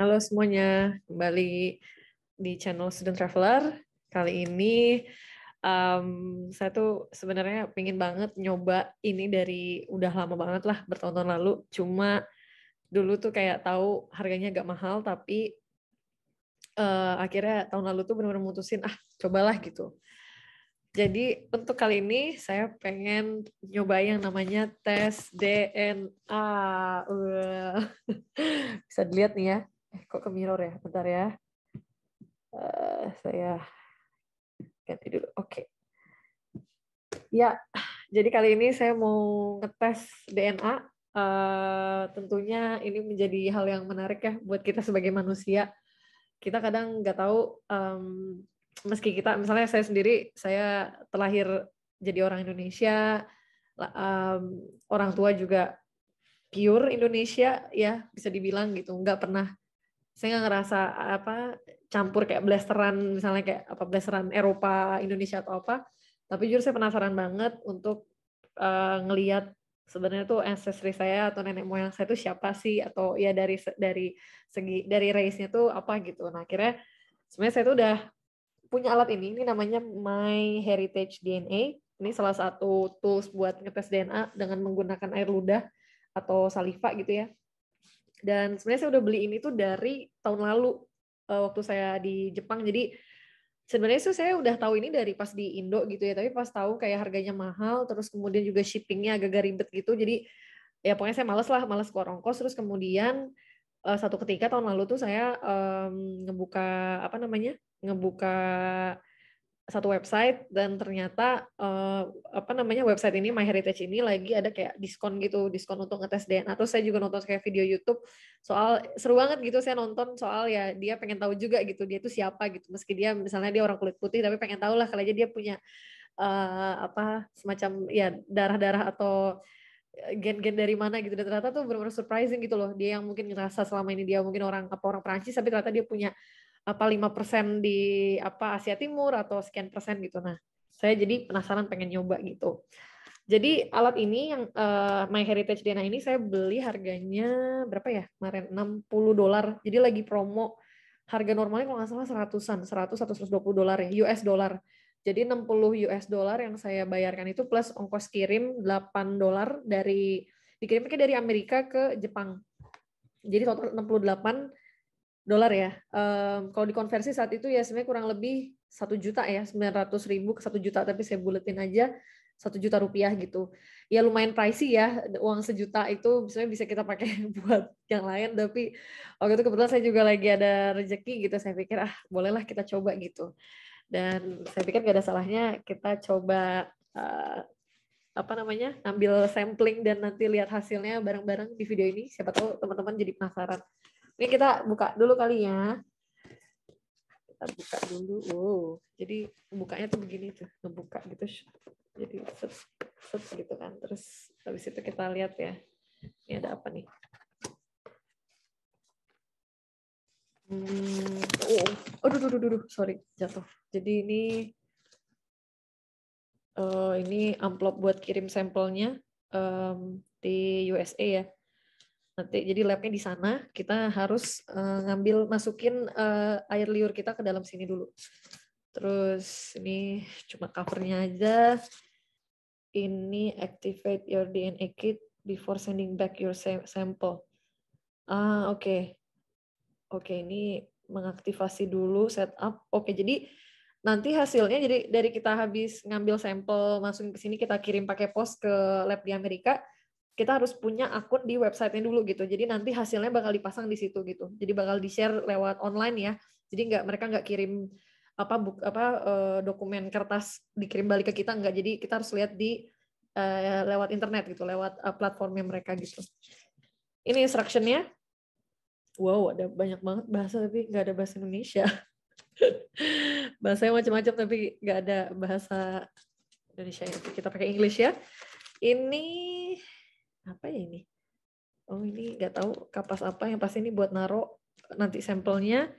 Halo semuanya, kembali di channel Student Traveler. Kali ini um, saya tuh sebenarnya pingin banget nyoba ini dari udah lama banget lah bertonton lalu. Cuma dulu tuh kayak tahu harganya agak mahal, tapi uh, akhirnya tahun lalu tuh benar-benar mutusin ah cobalah gitu. Jadi untuk kali ini saya pengen nyoba yang namanya tes DNA. bisa dilihat nih ya eh kok ke mirror ya bentar ya uh, saya ganti dulu oke okay. ya jadi kali ini saya mau ngetes DNA uh, eh, tentunya ini menjadi hal yang menarik ya buat kita sebagai manusia kita kadang nggak tahu um, meski kita misalnya saya sendiri saya terlahir jadi orang Indonesia um, orang tua juga pure Indonesia ya bisa dibilang gitu nggak pernah saya nggak ngerasa apa campur kayak blasteran misalnya kayak apa blasteran Eropa Indonesia atau apa tapi jujur saya penasaran banget untuk uh, ngelihat sebenarnya tuh ancestry saya atau nenek moyang saya itu siapa sih atau ya dari dari segi dari race-nya tuh apa gitu nah akhirnya sebenarnya saya tuh udah punya alat ini ini namanya My Heritage DNA ini salah satu tools buat ngetes DNA dengan menggunakan air ludah atau saliva gitu ya dan sebenarnya saya udah beli ini tuh dari tahun lalu uh, waktu saya di Jepang. Jadi sebenarnya sih saya udah tahu ini dari pas di Indo gitu ya. Tapi pas tahu kayak harganya mahal, terus kemudian juga shippingnya agak-agak ribet gitu. Jadi ya pokoknya saya males lah, males keluar ongkos. Terus kemudian uh, satu ketika tahun lalu tuh saya um, ngebuka apa namanya ngebuka satu website dan ternyata uh, apa namanya website ini My heritage ini lagi ada kayak diskon gitu diskon untuk ngetes DNA terus saya juga nonton kayak video YouTube soal seru banget gitu saya nonton soal ya dia pengen tahu juga gitu dia itu siapa gitu meski dia misalnya dia orang kulit putih tapi pengen tahu lah kalau aja dia punya uh, apa semacam ya darah-darah atau eh, gen-gen dari mana gitu dan ternyata tuh benar-benar surprising gitu loh dia yang mungkin ngerasa selama ini dia mungkin orang apa orang Perancis tapi ternyata dia punya apa lima persen di apa Asia Timur atau sekian persen gitu. Nah, saya jadi penasaran pengen nyoba gitu. Jadi alat ini yang uh, My Heritage DNA ini saya beli harganya berapa ya? Kemarin 60 dolar. Jadi lagi promo harga normalnya kalau nggak salah seratusan, 100 atau 120 dolar ya, US dolar Jadi 60 US dolar yang saya bayarkan itu plus ongkos kirim 8 dolar dari dikirimnya dari Amerika ke Jepang. Jadi total 68 dolar ya. Um, kalau dikonversi saat itu ya sebenarnya kurang lebih satu juta ya, 900 ribu ke satu juta, tapi saya buletin aja satu juta rupiah gitu. Ya lumayan pricey ya, uang sejuta itu sebenarnya bisa kita pakai buat yang lain, tapi waktu itu kebetulan saya juga lagi ada rezeki gitu, saya pikir ah bolehlah kita coba gitu. Dan saya pikir gak ada salahnya kita coba uh, apa namanya ambil sampling dan nanti lihat hasilnya bareng-bareng di video ini siapa tahu teman-teman jadi penasaran ini kita buka dulu kali ya. Kita buka dulu. Wow. Jadi bukanya tuh begini tuh, ngebuka gitu. Jadi set, set gitu kan. Terus habis itu kita lihat ya. Ini ada apa nih? Hmm, oh, oh. aduh, aduh, aduh, aduh, sorry, jatuh. Jadi ini uh, ini amplop buat kirim sampelnya um, di USA ya nanti jadi labnya di sana kita harus uh, ngambil masukin uh, air liur kita ke dalam sini dulu terus ini cuma covernya aja ini activate your DNA kit before sending back your sample ah oke okay. oke okay, ini mengaktifasi dulu setup oke okay, jadi nanti hasilnya jadi dari kita habis ngambil sampel masukin ke sini kita kirim pakai pos ke lab di Amerika kita harus punya akun di websitenya dulu gitu. Jadi nanti hasilnya bakal dipasang di situ gitu. Jadi bakal di share lewat online ya. Jadi nggak mereka nggak kirim apa buk, apa eh, dokumen kertas dikirim balik ke kita nggak. Jadi kita harus lihat di eh, lewat internet gitu, lewat eh, platformnya mereka gitu. Ini instructionnya. Wow, ada banyak banget bahasa tapi nggak ada bahasa Indonesia. Bahasanya macam-macam tapi nggak ada bahasa Indonesia. Kita pakai English ya. Ini apa ya ini oh ini nggak tahu kapas apa yang pasti ini buat naruh nanti sampelnya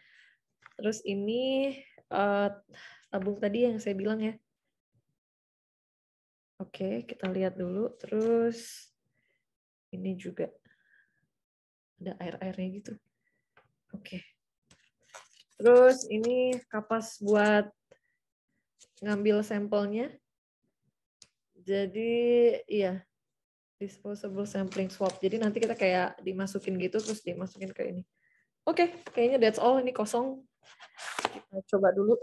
terus ini uh, tabung tadi yang saya bilang ya oke kita lihat dulu terus ini juga ada air airnya gitu oke terus ini kapas buat ngambil sampelnya jadi iya disposable sampling swab. Jadi nanti kita kayak dimasukin gitu terus dimasukin ke ini. Oke, okay, kayaknya that's all. Ini kosong. Kita coba dulu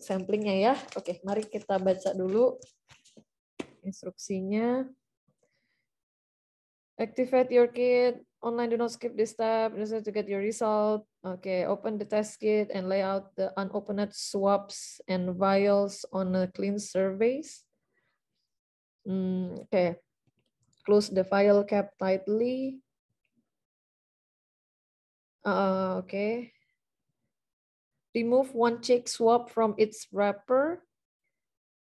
samplingnya ya. Oke, okay, mari kita baca dulu instruksinya. Activate your kit. Online do not skip this step. This is to get your result. Okay, open the test kit and lay out the unopened swabs and vials on a clean surface. Hmm, Oke. Okay. Close the file cap tightly. Uh, Oke. Okay. Remove one check swab from its wrapper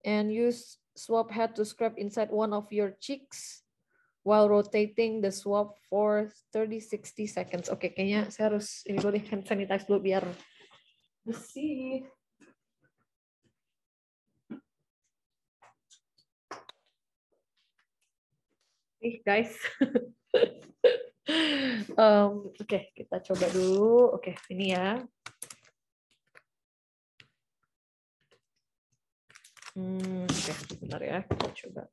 and use swab head to scrub inside one of your cheeks while rotating the swab for 30 60 seconds. Oke, okay, kayaknya saya harus ini dulu deh hand sanitize dulu biar bersih. nih guys. um, Oke, okay, kita coba dulu. Oke, okay, ini ya. Hmm, Oke, okay, sebentar ya. Kita coba.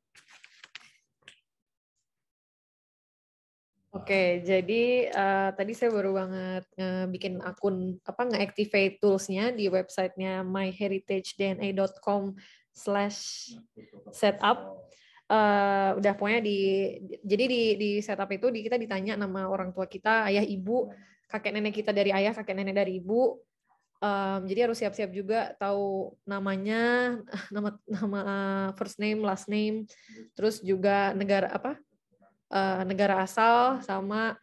Oke, okay, jadi uh, tadi saya baru banget uh, bikin akun apa nge-activate tools-nya di websitenya myheritagedna.com slash setup uh, udah pokoknya di jadi di di setup itu di, kita ditanya nama orang tua kita ayah ibu kakek nenek kita dari ayah kakek nenek dari ibu um, jadi harus siap-siap juga tahu namanya nama nama eh, first name last name terus juga negara apa uh, negara asal sama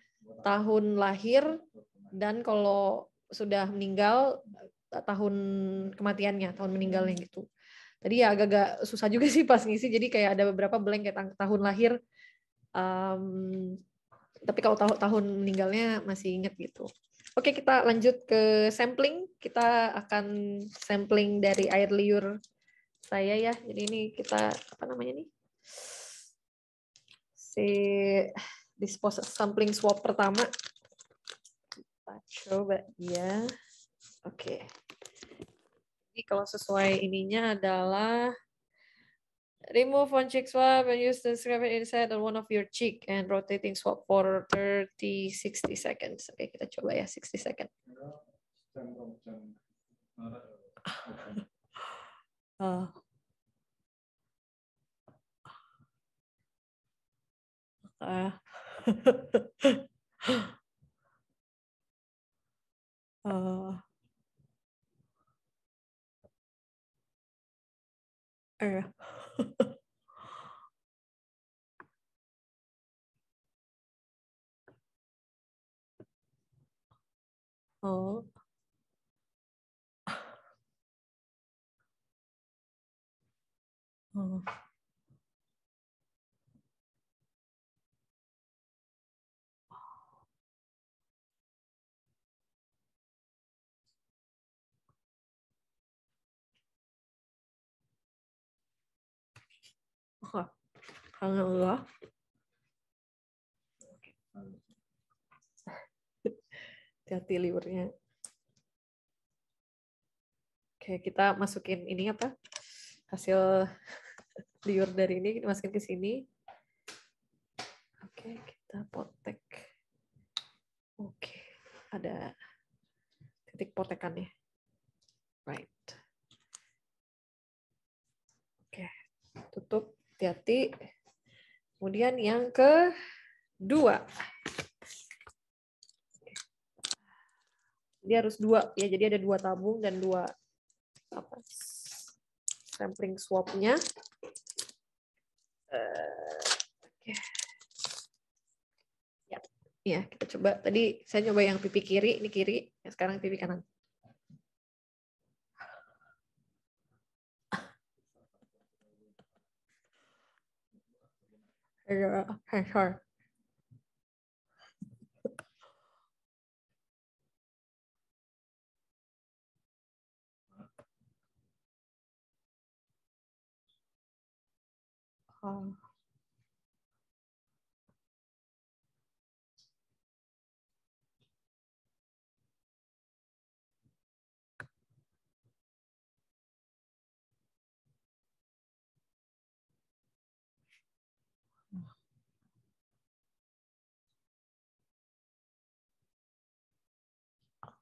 tahun lahir dan kalau sudah meninggal tahun kematiannya tahun meninggalnya gitu tadi ya agak-agak susah juga sih pas ngisi jadi kayak ada beberapa blank kayak tahun lahir um, tapi kalau tahun tahun meninggalnya masih inget gitu oke kita lanjut ke sampling kita akan sampling dari air liur saya ya jadi ini kita apa namanya nih si disposal sampling swap pertama kita coba ya oke okay. Ini kalau sesuai ininya adalah remove one cheek swab and use the scraper inside on one of your cheek and rotating swab for 30 60 seconds. Oke, okay, kita coba ya 60 second. uh. Uh. uh. 二啊。哦，哦。Subhanallah. Hati liurnya. Oke, kita masukin ini apa? Hasil liur dari ini kita masukin ke sini. Oke, kita potek. Oke, ada titik potekannya. Right. Oke, tutup hati-hati Kemudian yang kedua. Dia harus dua ya, jadi ada dua tabung dan dua apa sampling swabnya. Uh, ya. ya, kita coba. Tadi saya coba yang pipi kiri, ini kiri. Sekarang pipi kanan. 在这看事儿，好。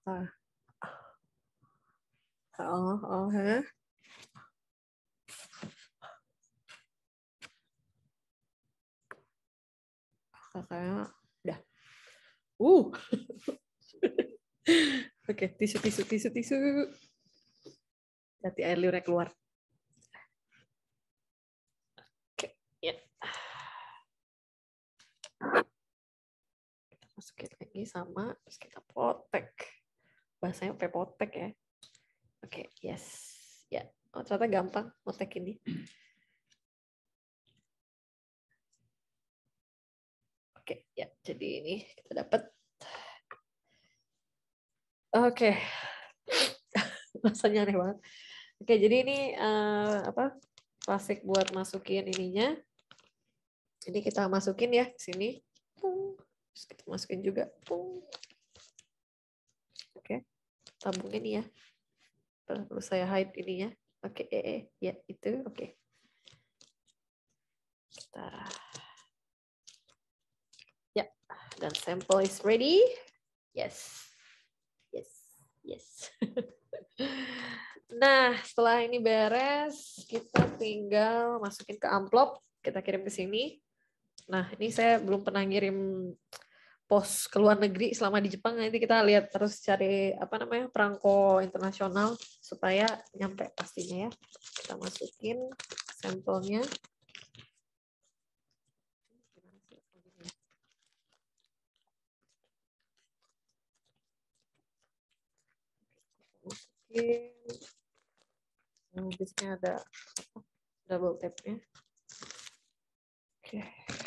uh, oh oh huh? kakaknya udah uh oke tisu tisu tisu tisu nanti air liurnya keluar oke ya kita masukin lagi sama terus kita potek bahasanya pakai potek ya. Oke, okay, yes. Ya, yeah. oh, ternyata gampang potek ini. Oke, okay, ya. Yeah. Jadi ini kita dapat. Oke. Okay. Rasanya aneh banget. Oke, okay, jadi ini uh, apa? Plastik buat masukin ininya. ini kita masukin ya sini. Terus kita masukin juga. Pung tabungnya nih ya. Perlu saya hide ini ya. Oke, okay, eh, eh. ya itu. Oke. Okay. Ya, dan sampel is ready. Yes. Yes. Yes. nah, setelah ini beres, kita tinggal masukin ke amplop, kita kirim ke sini. Nah, ini saya belum pernah ngirim pos ke luar negeri selama di Jepang nanti kita lihat terus cari apa namanya perangko internasional supaya nyampe pastinya ya kita masukin sampelnya masukin nah, ada double tapnya oke okay.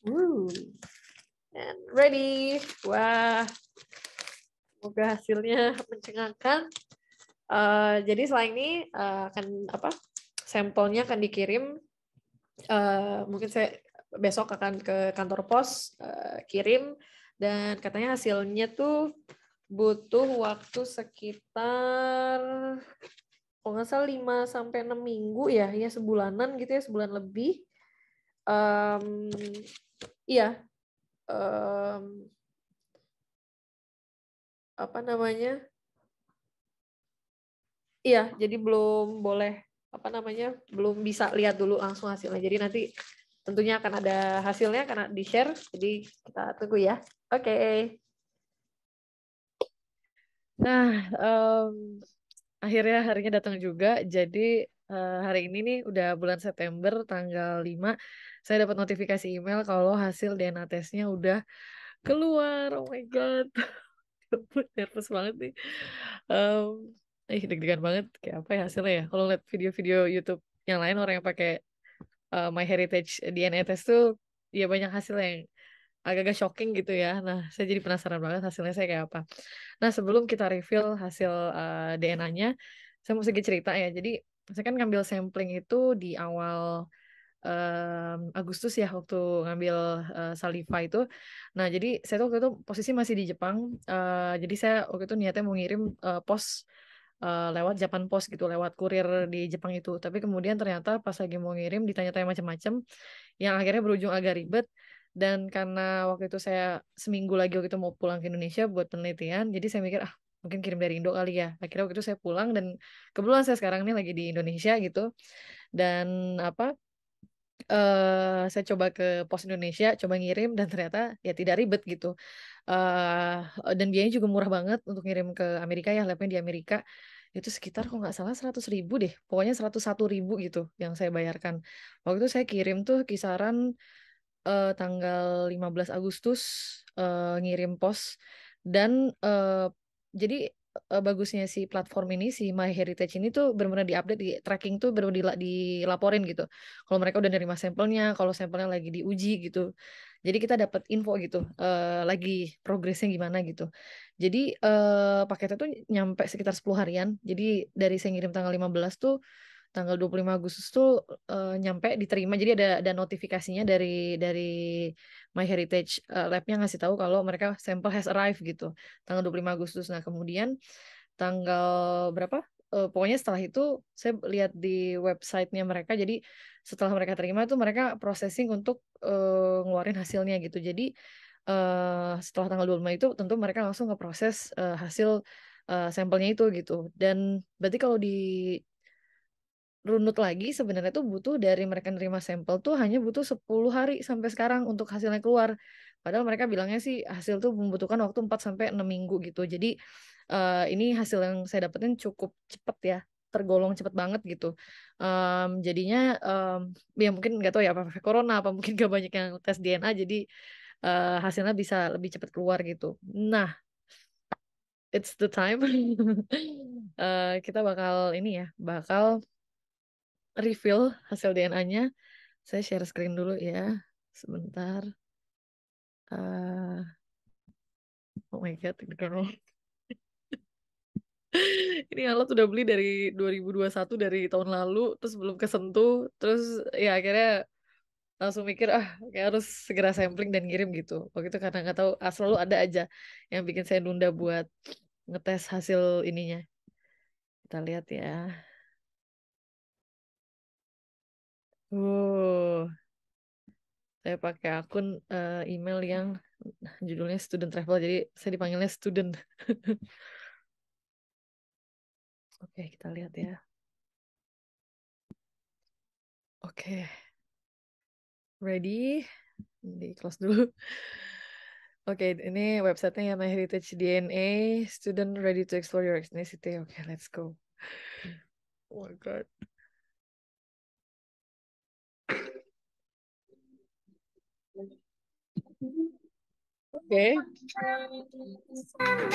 Woo. And ready. Wah. Semoga hasilnya mencengangkan. Uh, jadi selain ini uh, akan apa? Sampelnya akan dikirim. Uh, mungkin saya besok akan ke kantor pos uh, kirim dan katanya hasilnya tuh butuh waktu sekitar kalau nggak salah 5 sampai enam minggu ya, ya sebulanan gitu ya, sebulan lebih um, iya um, apa namanya iya jadi belum boleh apa namanya belum bisa lihat dulu langsung hasilnya jadi nanti tentunya akan ada hasilnya karena di share jadi kita tunggu ya oke okay. nah um, akhirnya harinya datang juga jadi Eh, hari ini nih udah bulan September tanggal 5 saya dapat notifikasi email kalau hasil DNA tesnya udah keluar. Oh my god. Nervous banget nih. Um, eh deg-degan banget kayak apa ya hasilnya ya. Kalau lihat video-video YouTube yang lain orang yang pakai uh, My Heritage DNA test tuh ya banyak hasil yang agak-agak shocking gitu ya. Nah, saya jadi penasaran banget hasilnya saya kayak apa. Nah, sebelum kita reveal hasil uh, eh, DNA-nya, saya mau sedikit cerita ya. Jadi saya kan ngambil sampling itu di awal um, Agustus ya waktu ngambil uh, saliva itu. Nah jadi saya tuh waktu itu posisi masih di Jepang. Uh, jadi saya waktu itu niatnya mau ngirim uh, pos uh, lewat Japan Post gitu, lewat kurir di Jepang itu. Tapi kemudian ternyata pas lagi mau ngirim ditanya-tanya macam-macam, yang akhirnya berujung agak ribet. Dan karena waktu itu saya seminggu lagi waktu itu mau pulang ke Indonesia buat penelitian, jadi saya mikir ah mungkin kirim dari Indo kali ya akhirnya waktu itu saya pulang dan kebetulan saya sekarang ini lagi di Indonesia gitu dan apa uh, saya coba ke Pos Indonesia, coba ngirim dan ternyata ya tidak ribet gitu. Uh, dan biayanya juga murah banget untuk ngirim ke Amerika ya, labnya di Amerika itu sekitar kok nggak salah 100 ribu deh, pokoknya 101 ribu gitu yang saya bayarkan. Waktu itu saya kirim tuh kisaran uh, tanggal 15 Agustus uh, ngirim pos dan uh, jadi uh, bagusnya si platform ini si My Heritage ini tuh benar-benar diupdate di tracking tuh benar-benar dilaporin gitu. Kalau mereka udah nerima sampelnya, kalau sampelnya lagi diuji gitu. Jadi kita dapat info gitu uh, lagi progresnya gimana gitu. Jadi uh, paketnya tuh nyampe sekitar 10 harian. Jadi dari saya ngirim tanggal 15 tuh tanggal 25 Agustus tuh uh, nyampe diterima jadi ada ada notifikasinya dari dari My Heritage eh, Labnya ngasih tahu kalau mereka sampel has arrived gitu tanggal 25 Agustus nah kemudian tanggal berapa uh, pokoknya setelah itu saya lihat di websitenya mereka jadi setelah mereka terima itu mereka processing untuk uh, ngeluarin hasilnya gitu jadi uh, setelah tanggal 25 itu tentu mereka langsung ngeproses uh, hasil uh, sampelnya itu gitu dan berarti kalau di runut lagi sebenarnya tuh butuh dari mereka nerima sampel tuh hanya butuh 10 hari sampai sekarang untuk hasilnya keluar. Padahal mereka bilangnya sih hasil tuh membutuhkan waktu 4 sampai 6 minggu gitu. Jadi uh, ini hasil yang saya dapetin cukup cepet ya tergolong cepet banget gitu um, jadinya um, ya mungkin nggak tahu ya apa corona apa mungkin gak banyak yang tes DNA jadi uh, hasilnya bisa lebih cepet keluar gitu nah it's the time uh, kita bakal ini ya bakal reveal hasil DNA-nya. Saya share screen dulu ya. Sebentar. Uh, oh my god, ini kalau Ini alat udah beli dari 2021 dari tahun lalu terus belum kesentuh terus ya akhirnya langsung mikir ah kayak harus segera sampling dan kirim gitu waktu itu karena nggak tahu ah, selalu ada aja yang bikin saya nunda buat ngetes hasil ininya kita lihat ya Oh. Saya pakai akun uh, email yang judulnya student travel. Jadi saya dipanggilnya student. Oke, kita lihat ya. Oke. Ready? Di close dulu. Oke, okay, ini websitenya ya My Heritage DNA. Student ready to explore your ethnicity. Oke, okay, let's go. Oh my god. Oke. Okay.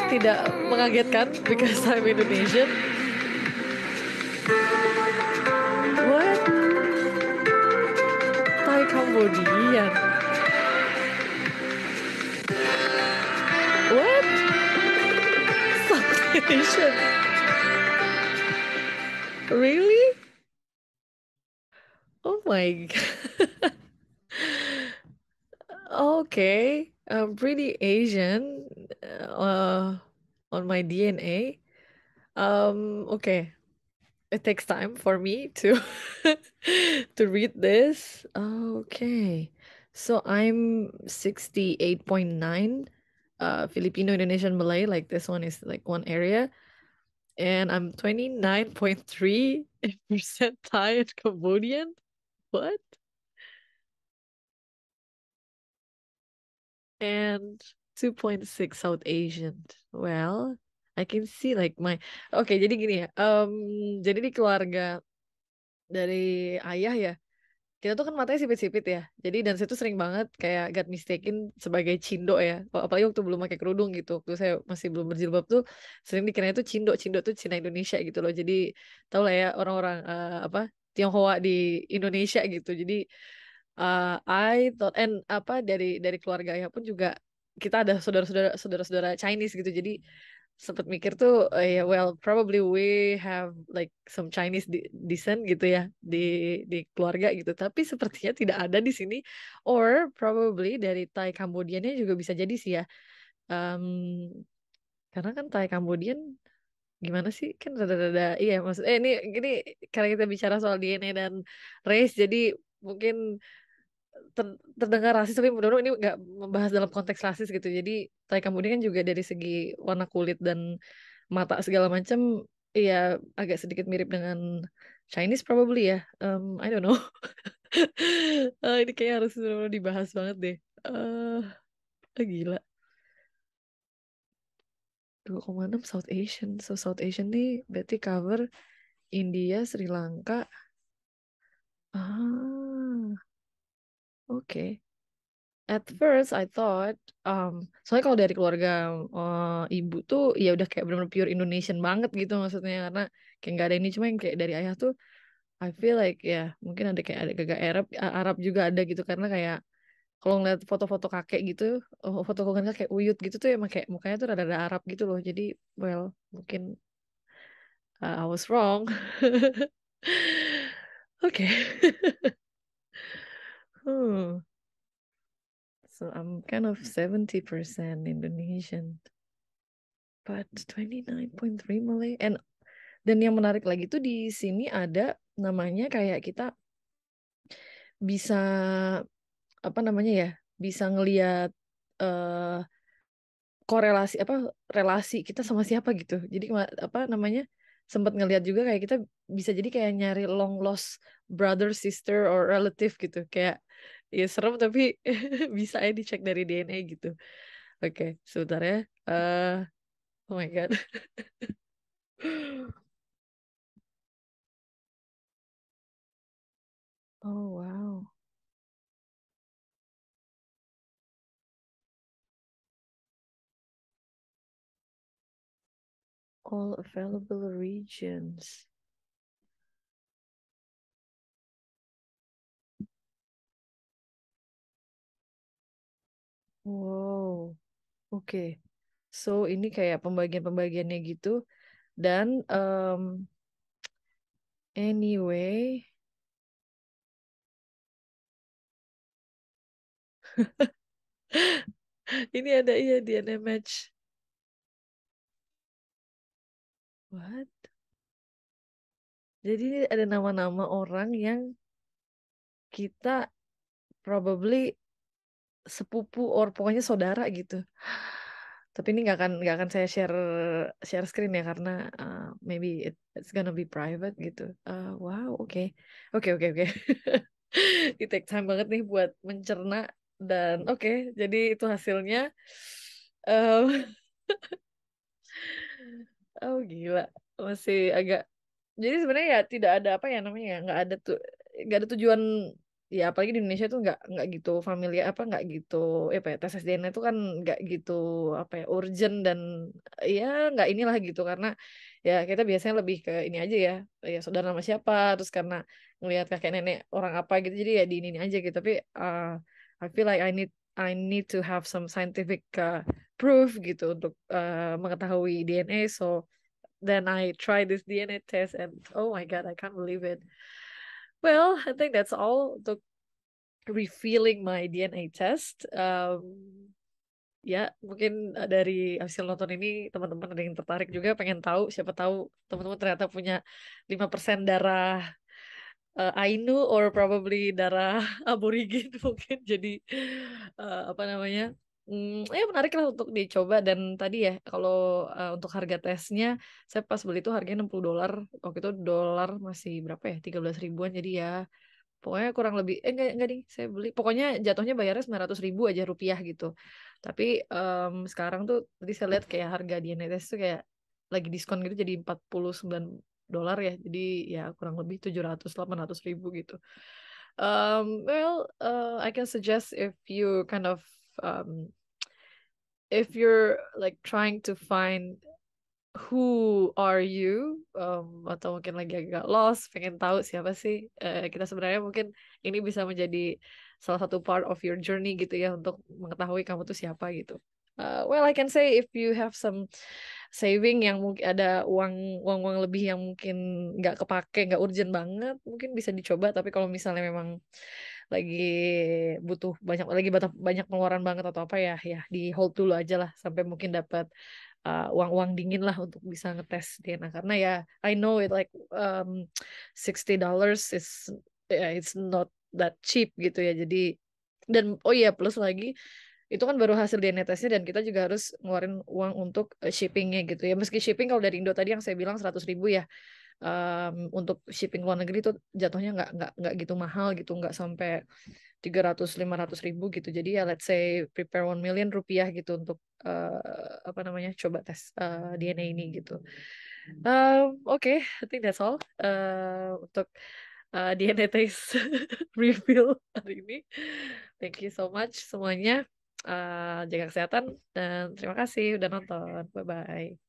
Tidak mengagetkan because I'm Indonesian. What? Thai Cambodian. What? South Asian. Really? Oh my god. Okay, I'm pretty Asian uh, on my DNA. Um, okay, it takes time for me to to read this. Okay, so I'm 68.9 uh, Filipino, Indonesian, Malay. Like this one is like one area. And I'm 29.3 percent and Cambodian. What? and 2.6 South Asian. Well, I can see like my Oke, okay, jadi gini ya. Um, jadi di keluarga dari ayah ya. Kita tuh kan matanya sipit-sipit ya. Jadi dan saya tuh sering banget kayak got mistaken sebagai cindo ya. Apalagi waktu belum pakai kerudung gitu. Waktu saya masih belum berjilbab tuh sering dikira itu cindo. Cindo tuh Cina Indonesia gitu loh. Jadi tau lah ya orang-orang uh, apa Tionghoa di Indonesia gitu. Jadi uh, I thought and apa dari dari keluarga ayah pun juga kita ada saudara-saudara saudara-saudara Chinese gitu jadi sempat mikir tuh uh, oh ya yeah, well probably we have like some Chinese descent gitu ya di di keluarga gitu tapi sepertinya tidak ada di sini or probably dari Thai Kambodiannya juga bisa jadi sih ya um, karena kan Thai Cambodian gimana sih kan rada-rada iya maksud eh ini ini karena kita bicara soal DNA dan race jadi mungkin ter terdengar rasis tapi mudah ini nggak membahas dalam konteks rasis gitu jadi tai Budi kan juga dari segi warna kulit dan mata segala macam ya agak sedikit mirip dengan Chinese probably ya um, I don't know uh, ini kayak harus benar-benar dibahas banget deh uh, gila 2,6 South Asian so South Asian nih berarti cover India Sri Lanka ah Oke. At first I thought, um, soalnya kalau dari keluarga uh, ibu tuh ya udah kayak benar-benar pure Indonesian banget gitu maksudnya karena kayak nggak ada ini cuma yang kayak dari ayah tuh I feel like ya yeah, mungkin ada kayak ada gagak Arab Arab juga ada gitu karena kayak kalau ngeliat foto-foto kakek gitu oh, foto kakek kayak uyut gitu tuh emang kayak mukanya tuh rada-rada Arab gitu loh jadi well mungkin uh, I was wrong oke Oh. So I'm kind of 70% Indonesian. But 29.3 Malay and dan yang menarik lagi tuh di sini ada namanya kayak kita bisa apa namanya ya bisa ngelihat uh, eh, korelasi apa relasi kita sama siapa gitu jadi apa namanya sempat ngelihat juga kayak kita bisa jadi kayak nyari long lost brother sister or relative gitu kayak ya serem tapi bisa ya dicek dari DNA gitu oke okay, sebentar ya uh, oh my god oh wow all available regions. Wow, oke. So ini kayak pembagian-pembagiannya gitu. Dan um, anyway, ini ada iya di match. What? Jadi ada nama-nama orang yang kita probably sepupu or pokoknya saudara gitu tapi ini nggak akan nggak akan saya share share screen ya karena uh, maybe it, it's gonna be private gitu uh, wow oke okay. oke okay, oke okay, oke okay. it take time banget nih buat mencerna dan oke okay, jadi itu hasilnya um, oh gila masih agak jadi sebenarnya ya tidak ada apa ya namanya ya, nggak ada tuh nggak ada tujuan ya apalagi di Indonesia tuh nggak nggak gitu familiar apa nggak gitu ya apa ya tes DNA itu kan nggak gitu apa ya urgent dan ya nggak inilah gitu karena ya kita biasanya lebih ke ini aja ya ya saudara sama siapa terus karena ngelihat kakek nenek orang apa gitu jadi ya di ini, -ini aja gitu tapi uh, I feel like I need I need to have some scientific uh, proof gitu untuk uh, mengetahui DNA so then I try this DNA test and oh my god I can't believe it Well, I think that's all untuk revealing my DNA test. Um, ya mungkin uh, dari hasil nonton ini teman-teman ada yang tertarik juga pengen tahu siapa tahu teman-teman ternyata punya 5% darah uh, Ainu or probably darah aborigin mungkin jadi uh, apa namanya Hmm, ya menarik lah untuk dicoba dan tadi ya kalau uh, untuk harga tesnya saya pas beli itu harganya 60 dolar waktu itu dolar masih berapa ya 13 ribuan jadi ya pokoknya kurang lebih eh enggak enggak nih saya beli pokoknya jatuhnya bayarnya 900 ribu aja rupiah gitu tapi um, sekarang tuh tadi saya lihat kayak harga di NTS tuh kayak lagi diskon gitu jadi 49 dolar ya jadi ya kurang lebih 700 800 ribu gitu um, well uh, I can suggest if you kind of um, if you're like trying to find who are you um, atau mungkin lagi agak lost pengen tahu siapa sih uh, kita sebenarnya mungkin ini bisa menjadi salah satu part of your journey gitu ya untuk mengetahui kamu tuh siapa gitu uh, well I can say if you have some saving yang mungkin ada uang uang uang lebih yang mungkin nggak kepake nggak urgent banget mungkin bisa dicoba tapi kalau misalnya memang lagi butuh banyak lagi banyak pengeluaran banget atau apa ya ya di hold dulu aja lah sampai mungkin dapat uh, uang-uang dingin lah untuk bisa ngetes DNA karena ya I know it like um, sixty dollars is yeah, it's not that cheap gitu ya jadi dan oh iya plus lagi itu kan baru hasil DNA testnya dan kita juga harus ngeluarin uang untuk eh, shippingnya gitu ya meski shipping kalau dari Indo tadi yang saya bilang seratus ribu ya um, untuk shipping luar negeri itu jatuhnya nggak nggak nggak gitu mahal gitu nggak sampai 300 500 ribu gitu jadi ya let's say prepare one million rupiah gitu untuk uh, apa namanya coba tes uh, eh, DNA ini gitu um, oke okay, I think that's all uh, untuk uh, DNA test review hari ini thank you so much semuanya Uh, jaga kesehatan dan terima kasih udah nonton. Bye bye.